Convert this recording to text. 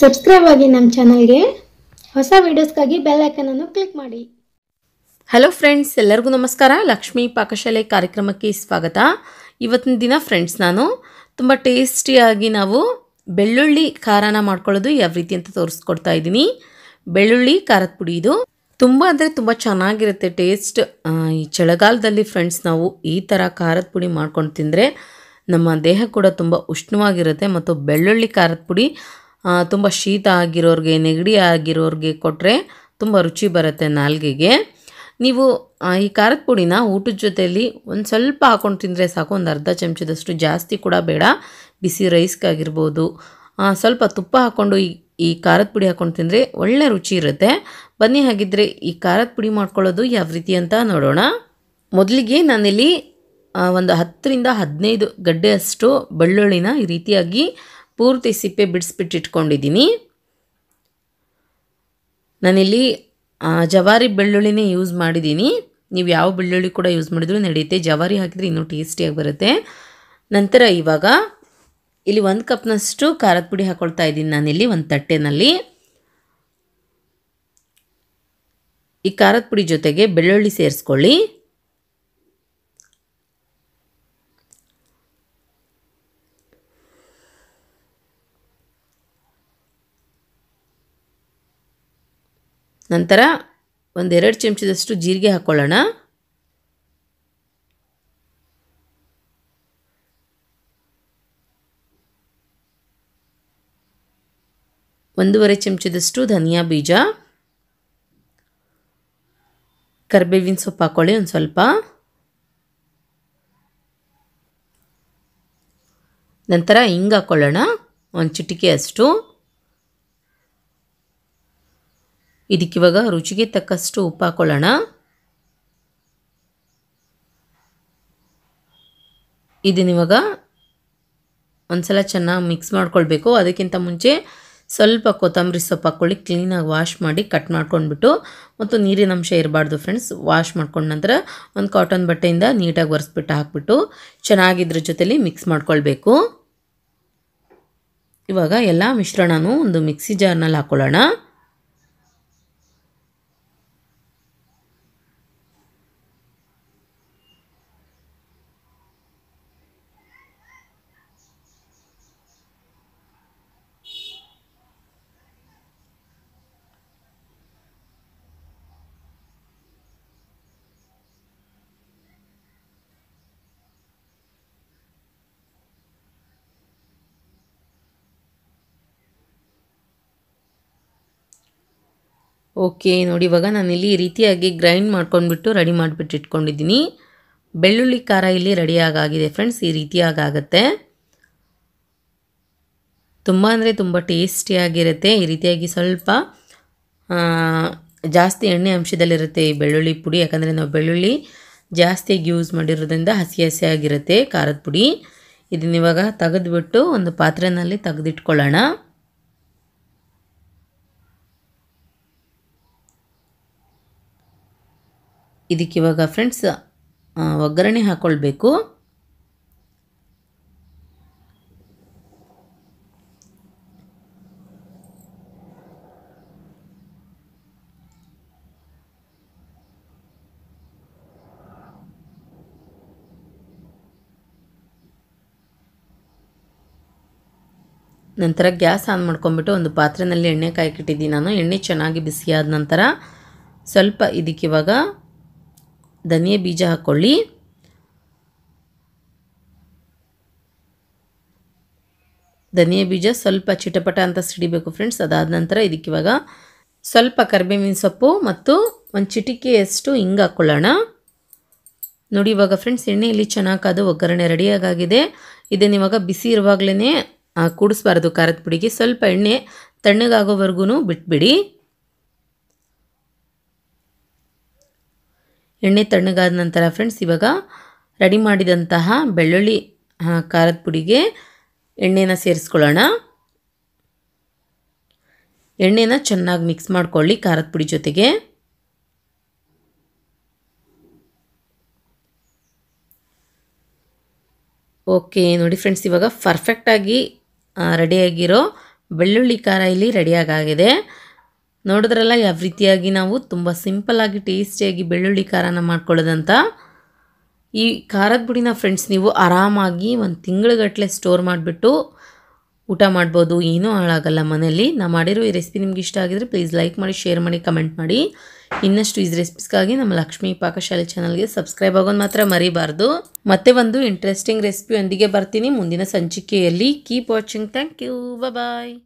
subscribe ಆಗಿ ನಮ್ಮ ಚಾನಲ್ಗೆ ಹೊಸ ವೀಡಿಯೋಸ್ಗಾಗಿ ಬೆಲ್ ಐಕನನ್ನು ಕ್ಲಿಕ್ ಮಾಡಿ ಹಲೋ ಫ್ರೆಂಡ್ಸ್ ಎಲ್ಲರಿಗೂ ನಮಸ್ಕಾರ ಲಕ್ಷ್ಮೀ ಪಾಕಶಾಲೆ ಕಾರ್ಯಕ್ರಮಕ್ಕೆ ಸ್ವಾಗತ ಇವತ್ತಿನ ದಿನ ಫ್ರೆಂಡ್ಸ್ ನಾನು ತುಂಬ ಟೇಸ್ಟಿಯಾಗಿ ನಾವು ಬೆಳ್ಳುಳ್ಳಿ ಖಾರನ ಮಾಡ್ಕೊಳ್ಳೋದು ಯಾವ ರೀತಿ ಅಂತ ತೋರಿಸ್ಕೊಡ್ತಾ ಇದ್ದೀನಿ ಬೆಳ್ಳುಳ್ಳಿ ಖಾರದ ಪುಡಿ ಇದು ತುಂಬ ಅಂದರೆ ತುಂಬ ಚೆನ್ನಾಗಿರುತ್ತೆ ಟೇಸ್ಟ್ ಈ ಚಳಿಗಾಲದಲ್ಲಿ ಫ್ರೆಂಡ್ಸ್ ನಾವು ಈ ಥರ ಖಾರದ ಪುಡಿ ಮಾಡ್ಕೊಂಡು ತಿಂದರೆ ನಮ್ಮ ದೇಹ ಕೂಡ ತುಂಬ ಉಷ್ಣವಾಗಿರುತ್ತೆ ಮತ್ತು ಬೆಳ್ಳುಳ್ಳಿ ಖಾರದ ಪುಡಿ ತುಂಬ ಶೀತ ಆಗಿರೋರಿಗೆ ನೆಗಡಿ ಆಗಿರೋರಿಗೆ ಕೊಟ್ಟರೆ ತುಂಬ ರುಚಿ ಬರುತ್ತೆ ನಾಲ್ಗೆಗೆ ನೀವು ಈ ಖಾರದ ಪುಡಿನ ಊಟದ ಜೊತೆಯಲ್ಲಿ ಒಂದು ಸ್ವಲ್ಪ ಹಾಕೊಂಡು ತಿಂದರೆ ಸಾಕು ಒಂದು ಅರ್ಧ ಚಮಚದಷ್ಟು ಜಾಸ್ತಿ ಕೂಡ ಬೇಡ ಬಿಸಿ ರೈಸ್ಗಾಗಿರ್ಬೋದು ಸ್ವಲ್ಪ ತುಪ್ಪ ಹಾಕ್ಕೊಂಡು ಈ ಈ ಖಾರದ ಪುಡಿ ಹಾಕ್ಕೊಂಡು ತಿಂದರೆ ಒಳ್ಳೆ ರುಚಿ ಇರುತ್ತೆ ಬನ್ನಿ ಹಾಗಿದ್ದರೆ ಈ ಖಾರದ ಪುಡಿ ಮಾಡ್ಕೊಳ್ಳೋದು ಯಾವ ರೀತಿ ಅಂತ ನೋಡೋಣ ಮೊದಲಿಗೆ ನಾನಿಲ್ಲಿ ಒಂದು ಹತ್ತರಿಂದ ಹದಿನೈದು ಗಡ್ಡೆಯಷ್ಟು ಬೆಳ್ಳುಳ್ಳಿನ ಈ ರೀತಿಯಾಗಿ ಪೂರ್ತಿ ಸಿಪ್ಪೆ ಬಿಡಿಸ್ಬಿಟ್ಟು ಇಟ್ಕೊಂಡಿದ್ದೀನಿ ನಾನಿಲ್ಲಿ ಜವಾರಿ ಬೆಳ್ಳುಳ್ಳಿನೇ ಯೂಸ್ ಮಾಡಿದ್ದೀನಿ ನೀವು ಯಾವ ಬೆಳ್ಳುಳ್ಳಿ ಕೂಡ ಯೂಸ್ ಮಾಡಿದ್ರು ನಡೆಯುತ್ತೆ ಜವಾರಿ ಹಾಕಿದರೆ ಇನ್ನೂ ಟೇಸ್ಟಿಯಾಗಿ ಬರುತ್ತೆ ನಂತರ ಇವಾಗ ಇಲ್ಲಿ ಒಂದು ಕಪ್ನಷ್ಟು ಖಾರದ ಪುಡಿ ಹಾಕ್ಕೊಳ್ತಾ ಇದ್ದೀನಿ ನಾನಿಲ್ಲಿ ಒಂದು ತಟ್ಟೆನಲ್ಲಿ ಈ ಖಾರದ ಪುಡಿ ಜೊತೆಗೆ ಬೆಳ್ಳುಳ್ಳಿ ಸೇರಿಸ್ಕೊಳ್ಳಿ ನಂತರ ಒಂದೆರಡು ಚಮಚದಷ್ಟು ಜೀರಿಗೆ ಹಾಕ್ಕೊಳ್ಳೋಣ ಒಂದೂವರೆ ಚಮಚದಷ್ಟು ಧನಿಯಾ ಬೀಜ ಕರಿಬೇವಿನ ಸೊಪ್ಪು ಹಾಕ್ಕೊಳ್ಳಿ ಒಂದು ಸ್ವಲ್ಪ ನಂತರ ಹಿಂಗೆ ಹಾಕ್ಕೊಳ್ಳೋಣ ಒಂದು ಚಿಟಿಕೆ ಅಷ್ಟು ಇದಕ್ಕಿವಾಗ ರುಚಿಗೆ ತಕ್ಕಷ್ಟು ಉಪ್ಪು ಹಾಕೊಳ್ಳೋಣ ಇದನ್ನಿವಾಗ ಒಂದ್ಸಲ ಚೆನ್ನಾಗಿ ಮಿಕ್ಸ್ ಮಾಡ್ಕೊಳ್ಬೇಕು ಅದಕ್ಕಿಂತ ಮುಂಚೆ ಸ್ವಲ್ಪ ಕೊತ್ತಂಬರಿ ಸೊಪ್ಪು ಹಾಕ್ಕೊಳ್ಳಿ ಕ್ಲೀನಾಗಿ ವಾಶ್ ಮಾಡಿ ಕಟ್ ಮಾಡ್ಕೊಂಡ್ಬಿಟ್ಟು ಮತ್ತು ನೀರಿನ ಅಂಶ ಇರಬಾರ್ದು ಫ್ರೆಂಡ್ಸ್ ವಾಶ್ ಮಾಡ್ಕೊಂಡ ನಂತರ ಒಂದು ಕಾಟನ್ ಬಟ್ಟೆಯಿಂದ ನೀಟಾಗಿ ಒರೆಸ್ಬಿಟ್ಟು ಹಾಕ್ಬಿಟ್ಟು ಚೆನ್ನಾಗಿದ್ರ ಜೊತೇಲಿ ಮಿಕ್ಸ್ ಮಾಡ್ಕೊಳ್ಬೇಕು ಇವಾಗ ಎಲ್ಲ ಮಿಶ್ರಣನೂ ಒಂದು ಮಿಕ್ಸಿ ಜಾರ್ನಲ್ಲಿ ಹಾಕ್ಕೊಳ್ಳೋಣ ಓಕೆ ನೋಡಿ ಇವಾಗ ನಾನಿಲ್ಲಿ ಈ ರೀತಿಯಾಗಿ ಗ್ರೈಂಡ್ ಮಾಡ್ಕೊಂಡ್ಬಿಟ್ಟು ರೆಡಿ ಮಾಡಿಬಿಟ್ಟು ಇಟ್ಕೊಂಡಿದ್ದೀನಿ ಬೆಳ್ಳುಳ್ಳಿ ಖಾರ ಇಲ್ಲಿ ರೆಡಿಯಾಗಾಗಿದೆ ಫ್ರೆಂಡ್ಸ್ ಈ ರೀತಿಯಾಗಿ ಆಗುತ್ತೆ ತುಂಬ ಅಂದರೆ ತುಂಬ ಟೇಸ್ಟಿಯಾಗಿರುತ್ತೆ ಈ ರೀತಿಯಾಗಿ ಸ್ವಲ್ಪ ಜಾಸ್ತಿ ಎಣ್ಣೆ ಅಂಶದಲ್ಲಿರುತ್ತೆ ಈ ಬೆಳ್ಳುಳ್ಳಿ ಪುಡಿ ಯಾಕಂದರೆ ನಾವು ಬೆಳ್ಳುಳ್ಳಿ ಜಾಸ್ತಿಯಾಗಿ ಯೂಸ್ ಮಾಡಿರೋದ್ರಿಂದ ಹಸಿ ಹಸಿಯಾಗಿರುತ್ತೆ ಖಾರದ ಪುಡಿ ಇದನ್ನಿವಾಗ ತೆಗೆದುಬಿಟ್ಟು ಒಂದು ಪಾತ್ರೆಯಲ್ಲಿ ತೆಗೆದಿಟ್ಕೊಳ್ಳೋಣ ಇದಕ್ಕೆ ಇವಾಗ ಫ್ರೆಂಡ್ಸ್ ಒಗ್ಗರಣೆ ಹಾಕ್ಕೊಳ್ಬೇಕು ನಂತರ ಗ್ಯಾಸ್ ಆನ್ ಮಾಡ್ಕೊಂಬಿಟ್ಟು ಒಂದು ಪಾತ್ರೆಯಲ್ಲಿ ಎಣ್ಣೆ ಕಾಯಕ್ಕಿಟ್ಟಿದ್ದೀನಿ ನಾನು ಎಣ್ಣೆ ಚೆನ್ನಾಗಿ ಬಿಸಿಯಾದ ನಂತರ ಸ್ವಲ್ಪ ಇದಕ್ಕಿವಾಗ ಧನಿಯ ಬೀಜ ಹಾಕ್ಕೊಳ್ಳಿ ಧನಿಯ ಬೀಜ ಸ್ವಲ್ಪ ಚಿಟಪಟ ಅಂತ ಸಿಡಿಬೇಕು ಫ್ರೆಂಡ್ಸ್ ಅದಾದ ನಂತರ ಇದಕ್ಕೆ ಇವಾಗ ಸ್ವಲ್ಪ ಕರ್ಬೇವಿನ ಸೊಪ್ಪು ಮತ್ತು ಒಂದು ಚಿಟಿಕೆಯಷ್ಟು ಹಿಂಗೆ ಹಾಕ್ಕೊಳ್ಳೋಣ ನೋಡಿ ಇವಾಗ ಫ್ರೆಂಡ್ಸ್ ಎಣ್ಣೆ ಇಲ್ಲಿ ಚೆನ್ನಾಗಿ ಅದು ಒಗ್ಗರಣೆ ರೆಡಿಯಾಗಾಗಿದೆ ಇದನ್ನು ಇವಾಗ ಬಿಸಿ ಇರುವಾಗಲೇ ಕೂಡಿಸ್ಬಾರ್ದು ಖಾರದ ಪುಡಿಗೆ ಸ್ವಲ್ಪ ಎಣ್ಣೆ ತಣ್ಣಗಾಗೋವರೆಗೂ ಬಿಟ್ಬಿಡಿ ಎಣ್ಣೆ ತಣ್ಣಗಾದ ನಂತರ ಫ್ರೆಂಡ್ಸ್ ಇವಾಗ ರೆಡಿ ಮಾಡಿದಂತಹ ಬೆಳ್ಳುಳ್ಳಿ ಖಾರದ ಪುಡಿಗೆ ಎಣ್ಣೆನ ಸೇರಿಸ್ಕೊಳ್ಳೋಣ ಎಣ್ಣೆನ ಚೆನ್ನಾಗಿ ಮಿಕ್ಸ್ ಮಾಡ್ಕೊಳ್ಳಿ ಖಾರದ ಪುಡಿ ಜೊತೆಗೆ ಓಕೆ ನೋಡಿ ಫ್ರೆಂಡ್ಸ್ ಇವಾಗ ಪರ್ಫೆಕ್ಟಾಗಿ ರೆಡಿಯಾಗಿರೋ ಬೆಳ್ಳುಳ್ಳಿ ಖಾರ ಇಲ್ಲಿ ರೆಡಿಯಾಗಾಗಿದೆ ನೋಡಿದ್ರಲ್ಲ ಯಾವ ರೀತಿಯಾಗಿ ನಾವು ತುಂಬ ಸಿಂಪಲ್ಲಾಗಿ ಟೇಸ್ಟಿಯಾಗಿ ಬೆಳ್ಳುಳ್ಳಿ ಖಾರನ ಮಾಡ್ಕೊಳ್ಳೋದಂತ ಈ ಖಾರದ ಪುಡಿನ ಫ್ರೆಂಡ್ಸ್ ನೀವು ಆರಾಮಾಗಿ ಒಂದು ತಿಂಗಳುಗಟ್ಟಲೆ ಸ್ಟೋರ್ ಮಾಡಿಬಿಟ್ಟು ಊಟ ಮಾಡ್ಬೋದು ಏನೂ ಹಾಳಾಗಲ್ಲ ಮನೆಯಲ್ಲಿ ನಾ ಮಾಡಿರೋ ಈ ರೆಸಿಪಿ ನಿಮ್ಗೆ ಇಷ್ಟ ಆಗಿದ್ರೆ ಪ್ಲೀಸ್ ಲೈಕ್ ಮಾಡಿ ಶೇರ್ ಮಾಡಿ ಕಮೆಂಟ್ ಮಾಡಿ ಇನ್ನಷ್ಟು ಈಸ್ ರೆಸಿಪಿಸ್ಗಾಗಿ ನಮ್ಮ ಲಕ್ಷ್ಮೀ ಪಾಕಶಾಲೆ ಚಾನಲ್ಗೆ ಸಬ್ಸ್ಕ್ರೈಬ್ ಆಗೋದು ಮಾತ್ರ ಮರಿಬಾರ್ದು ಮತ್ತೆ ಒಂದು ಇಂಟ್ರೆಸ್ಟಿಂಗ್ ರೆಸಿಪಿಯೊಂದಿಗೆ ಬರ್ತೀನಿ ಮುಂದಿನ ಸಂಚಿಕೆಯಲ್ಲಿ keep watching thank you bye